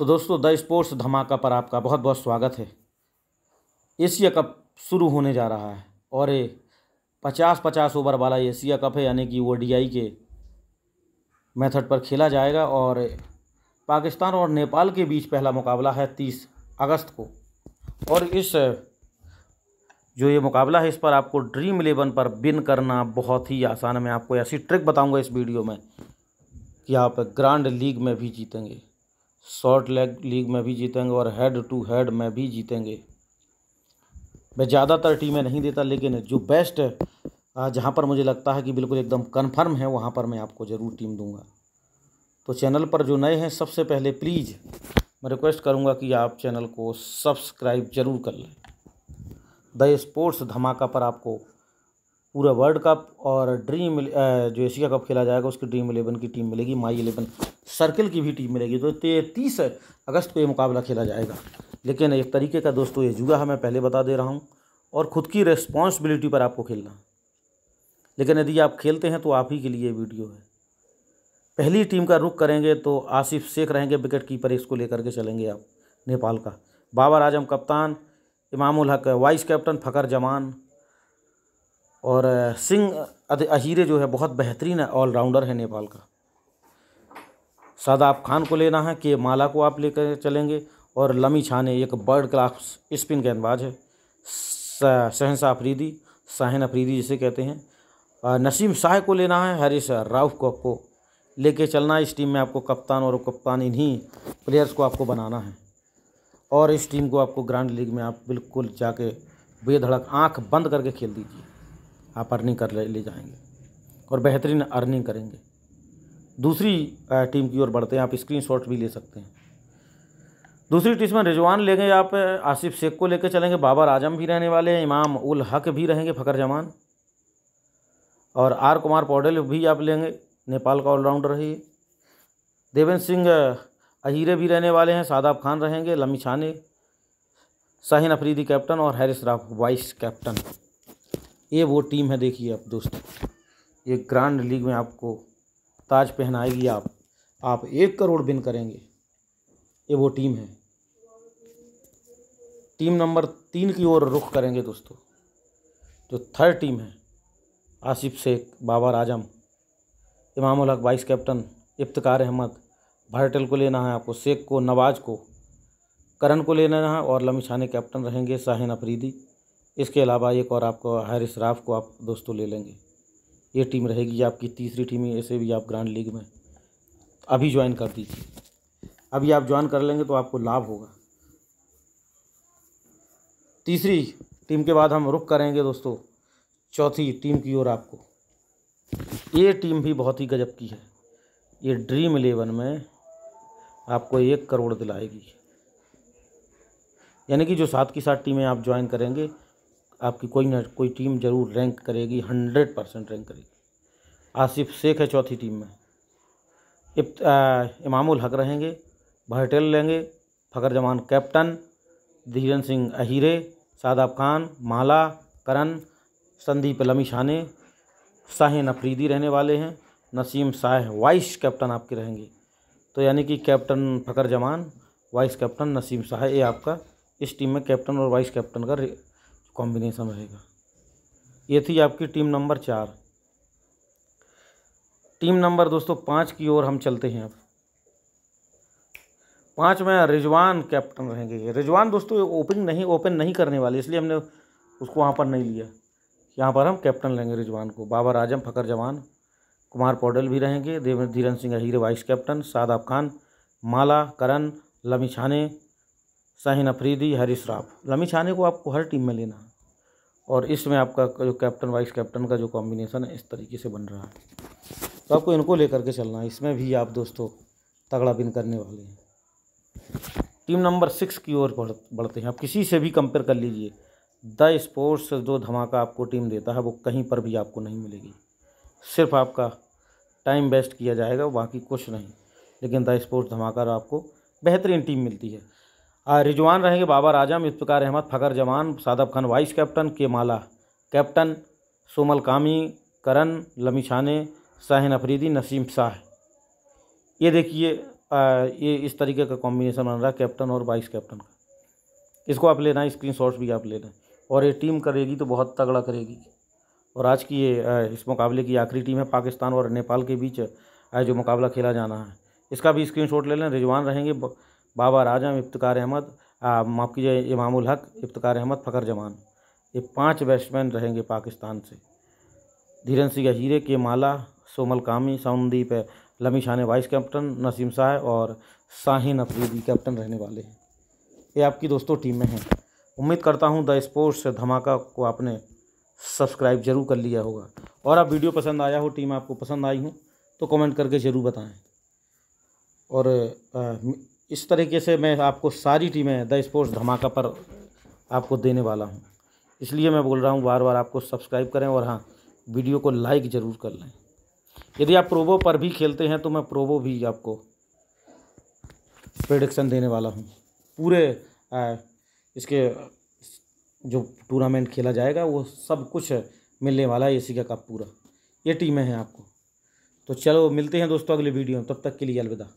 तो दोस्तों the sports धमाका पर आपका बहुत बहुत स्वागत है एशिया कप शुरू होने जा रहा है और ये पचास पचास ओवर वाला एशिया कप है यानी कि ओ के मेथड पर खेला जाएगा और पाकिस्तान और नेपाल के बीच पहला मुकाबला है तीस अगस्त को और इस जो ये मुकाबला है इस पर आपको ड्रीम इलेवन पर बिन करना बहुत ही आसान है मैं आपको ऐसी ट्रिक बताऊंगा इस वीडियो में कि आप ग्रांड लीग में भी जीतेंगे शॉर्ट लेग लीग में भी जीतेंगे और हेड टू हेड में भी जीतेंगे मैं ज़्यादातर टीमें नहीं देता लेकिन जो बेस्ट जहाँ पर मुझे लगता है कि बिल्कुल एकदम कन्फर्म है वहाँ पर मैं आपको ज़रूर टीम दूंगा तो चैनल पर जो नए हैं सबसे पहले प्लीज़ मैं रिक्वेस्ट करूँगा कि आप चैनल को सब्सक्राइब जरूर कर लें द स्पोर्ट्स धमाका पर आपको पूरा वर्ल्ड कप और ड्रीम जो एशिया कप खेला जाएगा उसकी ड्रीम इलेवन की टीम मिलेगी माई इलेवन सर्कल की भी टीम मिलेगी तो तीस अगस्त को ये मुकाबला खेला जाएगा लेकिन एक तरीके का दोस्तों ये जुआ है मैं पहले बता दे रहा हूँ और ख़ुद की रिस्पॉन्सिबिलिटी पर आपको खेलना लेकिन यदि आप खेलते हैं तो आप ही के लिए वीडियो है पहली टीम का रुख करेंगे तो आसिफ शेख रहेंगे विकेट कीपर इसको लेकर के चलेंगे आप नेपाल का बाबर आजम कप्तान इमामुल हक वाइस कैप्टन फ़कर जमान और सिंह अहीरे जो है बहुत बेहतरीन ऑलराउंडर है नेपाल का शादाब खान को लेना है के माला को आप लेकर चलेंगे और लमी छाने एक बर्ड क्लास स्पिन गेंदबाज है शहनशाह अफरीदी साहन अफरीदी जिसे कहते हैं नसीम शाह को लेना है हरीश राउफ को आपको लेके चलना है इस टीम में आपको कप्तान और कप्तान इन्हीं प्लेयर्स को आपको बनाना है और इस टीम को आपको ग्रैंड लीग में आप बिल्कुल जाके बेधड़क आंख बंद करके खेल दीजिए आप अर्निंग कर ले, ले जाएंगे और बेहतरीन अर्निंग करेंगे दूसरी टीम की ओर बढ़ते हैं आप स्क्रीन भी ले सकते हैं दूसरी टीम में रिजवान लेंगे आप आसिफ शेख को लेकर चलेंगे बाबर आजम भी रहने वाले हैं इमाम उल हक भी रहेंगे फ़खर जमान और आर कुमार पौडेल भी आप लेंगे नेपाल का ऑलराउंडर है देवेंद्र सिंह अहिरे भी रहने वाले हैं सादाब खान रहेंगे लमी छाने शाहिन अफरीदी कैप्टन और हैरिस राफ वाइस कैप्टन ये वो टीम है देखिए आप दोस्तों ये ग्रांड लीग में आपको ताज पहनाएगी आप आप एक करोड़ बिन करेंगे ये वो टीम है टीम नंबर तीन की ओर रुख करेंगे दोस्तों जो थर्ड टीम है आसिफ शेख बाबर आजम इमामुल हक वाइस कैप्टन इफ्तार अहमद भारटल को लेना है आपको शेख को नवाज को करण को लेना है और लमिशाने कैप्टन रहेंगे शाहन अफरीदी इसके अलावा एक और आपको हायर इसराफ को आप दोस्तों ले लेंगे ये टीम रहेगी आपकी तीसरी टीम ऐसे भी आप ग्रांड लीग में अभी ज्वाइन कर दीजिए अभी आप ज्वाइन कर लेंगे तो आपको लाभ होगा तीसरी टीम के बाद हम रुक करेंगे दोस्तों चौथी टीम की ओर आपको ये टीम भी बहुत ही गजब की है ये ड्रीम इलेवन में आपको एक करोड़ दिलाएगी यानी कि जो सात की सात टीमें आप ज्वाइन करेंगे आपकी कोई ना कोई टीम ज़रूर रैंक करेगी हंड्रेड परसेंट रैंक करेगी आसिफ शेख है चौथी टीम में इमाम इमामुल हक रहेंगे भरटेल लेंगे फ़खर जमान कैप्टन धीरन सिंह अहीरे सादाब खान माला करण संदीप लमी शाने शाहिन अफरीदी रहने वाले हैं नसीम शाह वाइस कैप्टन आपके रहेंगे तो यानी कि captain Fakhar Zaman vice captain Naseem Shah ये आपका इस टीम में कैप्टन और वाइस कैप्टन का कॉम्बिनेशन रहेगा ये थी आपकी टीम नंबर चार टीम नंबर दोस्तों पाँच की ओर हम चलते हैं अब पाँच में रिजवान कैप्टन रहेंगे रिजवान दोस्तों ओपनिंग नहीं ओपन नहीं करने वाले इसलिए हमने उसको वहाँ पर नहीं लिया यहाँ पर हम कैप्टन लेंगे रिजवान को बाबर आजम फकर जवान कुमार पौडेल भी रहेंगे Dipendra Dhiran Singh Airee vice captain Shadab Khan Malla Karan Lamichhane Shaheen Afridi हरी श्राफ लमी छाने को आपको हर टीम में लेना है और इसमें आपका जो कैप्टन वाइस कैप्टन का जो कॉम्बिनेशन है इस तरीके से बन रहा है तो आपको इनको लेकर के चलना है इसमें भी आप दोस्तों तगड़ा बिन करने वाले हैं टीम नंबर सिक्स की ओर बढ़ते हैं आप किसी से भी कंपेयर कर लीजिए द स्पोर्ट्स जो धमाका आपको टीम देता है वो कहीं पर भी आपको नहीं मिलेगी सिर्फ आपका टाइम वेस्ट किया जाएगा बाकी कुछ नहीं लेकिन द स्पोर्ट्स धमाका आपको बेहतरीन टीम मिलती है रिजवान रहेंगे बाबर आजम इफ्तार अहमद फ़खर जमान सादब खान वाइस कैप्टन के माला कैप्टन सोमल कामी करण लमी छाने साहन अफरीदी नसीम शाह ये देखिए ये इस तरीके का कॉम्बिनेशन बन रहा है कैप्टन और वाइस कैप्टन का इसको आप लेना है स्क्रीन शॉट्स भी आप लेना और ये टीम करेगी तो बहुत तगड़ा करेगी और आज की ये इस मुकाबले की आखिरी टीम है पाकिस्तान और नेपाल के बीच जो मुकाबला खेला जाना है इसका भी स्क्रीनशॉट ले लें रिजवान रहेंगे बाबा राजम इफ्तार अहमद माफ़ कीजिए इमामुल हक इफ्तार अहमद फ़खर जमान ये पांच बैट्समैन रहेंगे पाकिस्तान से धीरेन्द्र सिंह हीरे के Malla Sompal Kami Sandeep Lamichhane vice captain Naseem Shah और शाहीन अफरीदी कैप्टन रहने वाले हैं ये आपकी दोस्तों टीमें हैं उम्मीद करता हूँ द स्पोर्ट्स धमाका को आपने सब्सक्राइब जरूर कर लिया होगा और आप वीडियो पसंद आया हो टीम आपको पसंद आई हो तो कमेंट करके ज़रूर बताएं और आ, इस तरीके से मैं आपको सारी टीमें द स्पोर्ट्स धमाका पर आपको देने वाला हूँ इसलिए मैं बोल रहा हूँ बार बार आपको सब्सक्राइब करें और हाँ वीडियो को लाइक ज़रूर कर लें यदि आप प्रोबो पर भी खेलते हैं तो मैं प्रोबो भी आपको प्रडिक्शन देने वाला हूँ पूरे आ, इसके जो टूर्नामेंट खेला जाएगा वो सब कुछ मिलने वाला है ए सी का कप पूरा ये टीमें हैं आपको तो चलो मिलते हैं दोस्तों अगले वीडियो में तब तक के लिए अलविदा